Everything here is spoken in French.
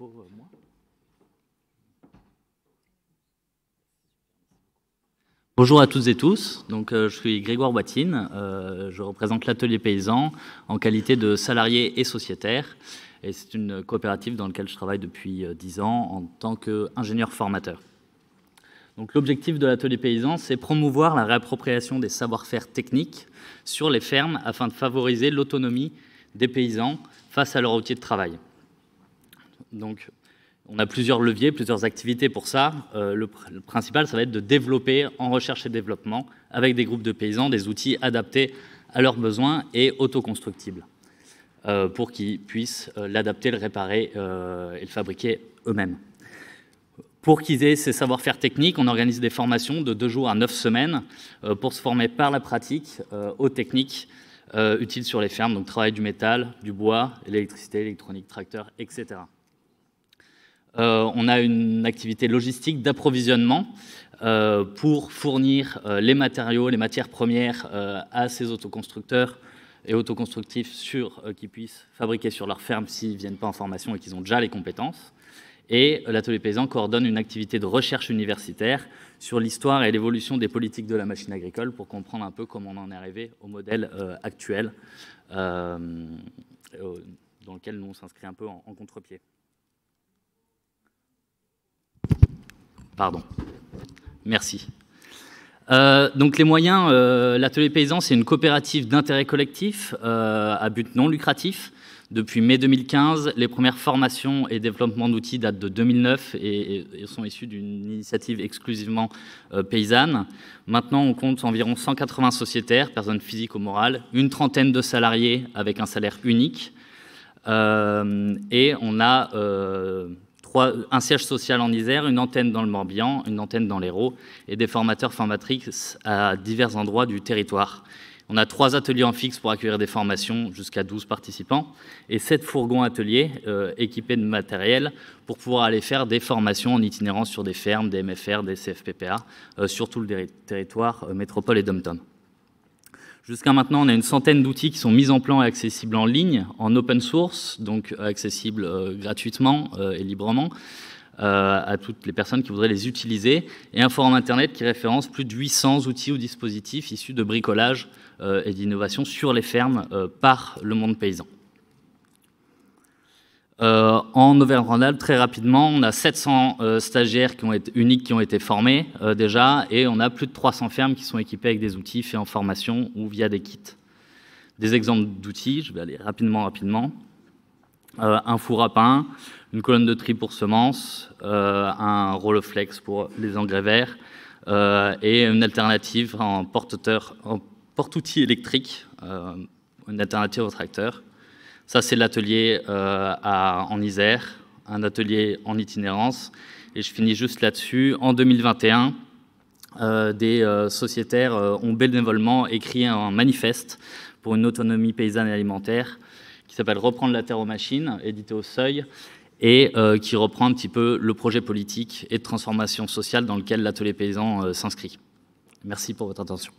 Euh, moi. Bonjour à toutes et tous. Donc, euh, je suis Grégoire Boitine, euh, je représente l'Atelier Paysan en qualité de salarié et sociétaire. Et c'est une coopérative dans laquelle je travaille depuis dix ans en tant qu'ingénieur formateur. Donc, l'objectif de l'Atelier Paysan, c'est promouvoir la réappropriation des savoir-faire techniques sur les fermes afin de favoriser l'autonomie des paysans face à leur outil de travail. Donc, on a plusieurs leviers, plusieurs activités pour ça. Euh, le, principal, ça va être de développer en recherche et développement, avec des groupes de paysans, des outils adaptés à leurs besoins et autoconstructibles, euh, pour qu'ils puissent euh, l'adapter, le réparer et le fabriquer eux-mêmes. Pour qu'ils aient ces savoir-faire techniques, on organise des formations de deux jours à neuf semaines pour se former par la pratique aux techniques utiles sur les fermes, donc travail du métal, du bois, l'électricité, l'électronique, tracteur, etc. Euh, on a une activité logistique d'approvisionnement euh, pour fournir euh, les matériaux, les matières premières à ces autoconstructeurs et autoconstructifs sur qui puissent fabriquer sur leur ferme s'ils ne viennent pas en formation et qu'ils ont déjà les compétences. Et l'atelier paysan coordonne une activité de recherche universitaire sur l'histoire et l'évolution des politiques de la machine agricole pour comprendre un peu comment on en est arrivé au modèle actuel dans lequel nous on s'inscrit un peu en contre-pied. Pardon. Merci. Euh, donc les moyens, euh, l'atelier paysan, c'est une coopérative d'intérêt collectif euh, à but non lucratif. Depuis mai 2015, les premières formations et développements d'outils datent de 2009 et, et sont issus d'une initiative exclusivement paysanne. Maintenant, on compte environ 180 sociétaires, personnes physiques ou morales, une trentaine de salariés avec un salaire unique. et on a un siège social en Isère, une antenne dans le Morbihan, une antenne dans l'Hérault et des formateurs formatrices à divers endroits du territoire. On a trois ateliers en fixe pour accueillir des formations, jusqu'à 12 participants, et sept fourgons ateliers euh, équipés de matériel pour pouvoir aller faire des formations en itinérance sur des fermes, des MFR, des CFPPA, euh, sur tout le territoire euh, métropole et dom Jusqu'à maintenant, on a une centaine d'outils qui sont mis en plan et accessibles en ligne, en open source, donc euh, accessibles euh, gratuitement euh, et librement à toutes les personnes qui voudraient les utiliser, et un forum Internet qui référence plus de 800 outils ou dispositifs issus de bricolage et d'innovation sur les fermes par le monde paysan. Euh, en auvergne rhône très rapidement, on a 700 euh, stagiaires qui ont été, uniques qui ont été formés euh, déjà, et on a plus de 300 fermes qui sont équipées avec des outils faits en formation ou via des kits. Des exemples d'outils, je vais aller rapidement, rapidement. un four à pain, une colonne de tri pour semences, un Roloflex pour les engrais verts, et une alternative en porte-outils porte électrique, une alternative au tracteur. Ça, c'est l'atelier euh, en Isère, un atelier en itinérance. Et je finis juste là-dessus. En 2021, euh, des euh, sociétaires ont bénévolement écrit un manifeste pour une autonomie paysanne et alimentaire qui s'appelle Reprendre la terre aux machines, édité au seuil, et qui reprend un petit peu le projet politique et de transformation sociale dans lequel l'atelier paysan s'inscrit. Merci pour votre attention.